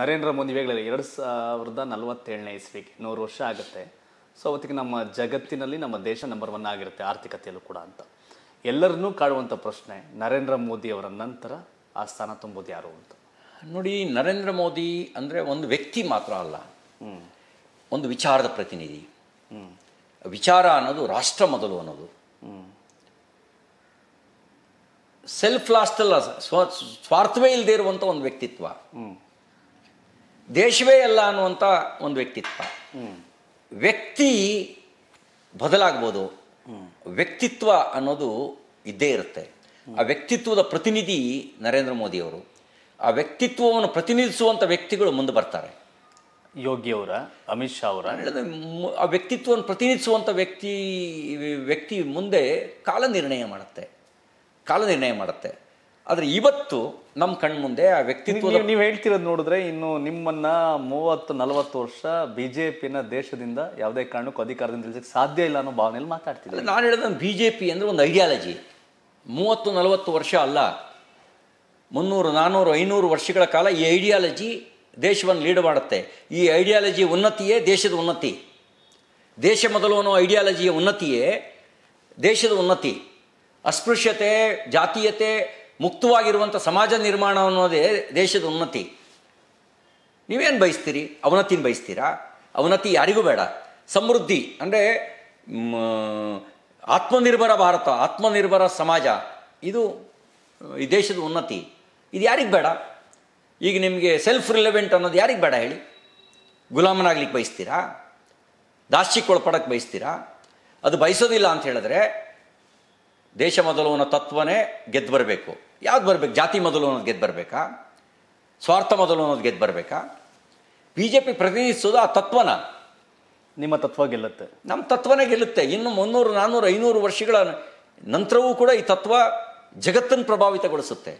ನರೇಂದ್ರ ಮೋದಿ ವೇಳೆ ಎರಡು ಸಾವಿರದ ನಲವತ್ತೇಳನೇ ಇಸ್ವಿಗೆ ನೂರು ವರ್ಷ ಆಗುತ್ತೆ ಸೊ ಅವತ್ತಿಗೆ ನಮ್ಮ ಜಗತ್ತಿನಲ್ಲಿ ನಮ್ಮ ದೇಶ ನಂಬರ್ ಒನ್ ಆಗಿರುತ್ತೆ ಆರ್ಥಿಕತೆಯಲ್ಲೂ ಕೂಡ ಅಂತ ಎಲ್ಲರನ್ನೂ ಕಾಡುವಂಥ ಪ್ರಶ್ನೆ ನರೇಂದ್ರ ಮೋದಿ ಅವರ ನಂತರ ಆ ಸ್ಥಾನ ತುಂಬೋದು ಯಾರು ಅಂತ ನೋಡಿ ನರೇಂದ್ರ ಮೋದಿ ಅಂದರೆ ಒಂದು ವ್ಯಕ್ತಿ ಮಾತ್ರ ಅಲ್ಲ ಒಂದು ವಿಚಾರದ ಪ್ರತಿನಿಧಿ ವಿಚಾರ ಅನ್ನೋದು ರಾಷ್ಟ್ರ ಮೊದಲು ಅನ್ನೋದು ಸೆಲ್ಫ್ ಲಾಸ್ಟ್ ಅಲ್ಲ ಸ್ವ ಸ್ವಾರ್ಥವೇ ಇಲ್ಲದೆ ಇರುವಂಥ ಒಂದು ವ್ಯಕ್ತಿತ್ವ ದೇಶವೇ ಅಲ್ಲ ಅನ್ನುವಂಥ ಒಂದು ವ್ಯಕ್ತಿತ್ವ ವ್ಯಕ್ತಿ ಬದಲಾಗ್ಬೋದು ವ್ಯಕ್ತಿತ್ವ ಅನ್ನೋದು ಇದ್ದೇ ಇರುತ್ತೆ ಆ ವ್ಯಕ್ತಿತ್ವದ ಪ್ರತಿನಿಧಿ ನರೇಂದ್ರ ಮೋದಿಯವರು ಆ ವ್ಯಕ್ತಿತ್ವವನ್ನು ಪ್ರತಿನಿಧಿಸುವಂಥ ವ್ಯಕ್ತಿಗಳು ಮುಂದೆ ಬರ್ತಾರೆ ಯೋಗಿಯವರ ಅಮಿತ್ ಶಾ ಅವರ ಆ ವ್ಯಕ್ತಿತ್ವವನ್ನು ಪ್ರತಿನಿಧಿಸುವಂಥ ವ್ಯಕ್ತಿ ವ್ಯಕ್ತಿ ಮುಂದೆ ಕಾಲ ನಿರ್ಣಯ ಮಾಡುತ್ತೆ ಕಾಲ ನಿರ್ಣಯ ಮಾಡುತ್ತೆ ಆದರೆ ಇವತ್ತು ನಮ್ಮ ಕಣ್ಮುಂದೆ ಆ ವ್ಯಕ್ತಿತ್ವ ನೀವು ಹೇಳ್ತಿರೋದು ನೋಡಿದ್ರೆ ಇನ್ನು ನಿಮ್ಮನ್ನ ಮೂವತ್ತು ನಲವತ್ತು ವರ್ಷ ಬಿ ಜೆ ಪಿನ ದೇಶದಿಂದ ಯಾವುದೇ ಕಾರಣಕ್ಕೂ ಅಧಿಕಾರದಿಂದ ತಿಳಿಸಕ್ಕೆ ಸಾಧ್ಯ ಇಲ್ಲ ಅನ್ನೋ ಭಾವನೆಯಲ್ಲಿ ಮಾತಾಡ್ತಿದ್ದೆ ನಾನು ಹೇಳಿದ ಬಿ ಜೆ ಪಿ ಅಂದರೆ ಒಂದು ಐಡಿಯಾಲಜಿ ಮೂವತ್ತು ನಲವತ್ತು ವರ್ಷ ಅಲ್ಲ ಮುನ್ನೂರು ನಾನ್ನೂರು ಐನೂರು ವರ್ಷಗಳ ಕಾಲ ಈ ಐಡಿಯಾಲಜಿ ದೇಶವನ್ನು ಲೀಡ್ ಮಾಡುತ್ತೆ ಈ ಐಡಿಯಾಲಜಿ ಉನ್ನತಿಯೇ ದೇಶದ ಉನ್ನತಿ ದೇಶ ಮೊದಲು ಅನ್ನೋ ಐಡಿಯಾಲಜಿಯ ಉನ್ನತಿಯೇ ದೇಶದ ಉನ್ನತಿ ಅಸ್ಪೃಶ್ಯತೆ ಜಾತೀಯತೆ ಮುಕ್ತವಾಗಿರುವಂಥ ಸಮಾಜ ನಿರ್ಮಾಣ ಅನ್ನೋದೇ ದೇಶದ ಉನ್ನತಿ ನೀವೇನು ಬಯಸ್ತೀರಿ ಅವನತಿನ ಬಯಸ್ತೀರಾ ಅವನತಿ ಯಾರಿಗೂ ಬೇಡ ಸಮೃದ್ಧಿ ಅಂದರೆ ಆತ್ಮನಿರ್ಭರ ಭಾರತ ಆತ್ಮನಿರ್ಭರ ಸಮಾಜ ಇದು ಈ ದೇಶದ ಉನ್ನತಿ ಇದು ಯಾರಿಗೆ ಬೇಡ ಈಗ ನಿಮಗೆ ಸೆಲ್ಫ್ ರಿಲೆವೆಂಟ್ ಅನ್ನೋದು ಯಾರಿಗೆ ಬೇಡ ಹೇಳಿ ಗುಲಾಮನಾಗ್ಲಿಕ್ಕೆ ಬಯಸ್ತೀರಾ ದಾಸ್ಯಕ್ಕೆ ಒಳಪಡೋಕ್ಕೆ ಬಯಸ್ತೀರಾ ಅದು ಬಯಸೋದಿಲ್ಲ ಅಂತ ಹೇಳಿದ್ರೆ ದೇಶ ಮೊದಲು ಅನ್ನೋ ತತ್ವನೇ ಗೆದ್ದು ಬರಬೇಕು ಯಾವ್ದು ಬರಬೇಕು ಜಾತಿ ಮೊದಲು ಅನ್ನೋದು ಗೆದ್ದು ಬರಬೇಕಾ ಸ್ವಾರ್ಥ ಮೊದಲು ಅನ್ನೋದು ಗೆದ್ದು ಬರಬೇಕಾ ಬಿ ಜೆ ಪಿ ಪ್ರತಿನಿಧಿಸೋದು ಆ ತತ್ವನ ನಿಮ್ಮ ತತ್ವ ಗೆಲ್ಲುತ್ತೆ ನಮ್ಮ ತತ್ವನೇ ಗೆಲ್ಲುತ್ತೆ ಇನ್ನು ಮುನ್ನೂರು ನಾನ್ನೂರು ಐನೂರು ವರ್ಷಗಳ ನಂತರವೂ ಕೂಡ ಈ ತತ್ವ ಜಗತ್ತನ್ನು ಪ್ರಭಾವಿತಗೊಳಿಸುತ್ತೆ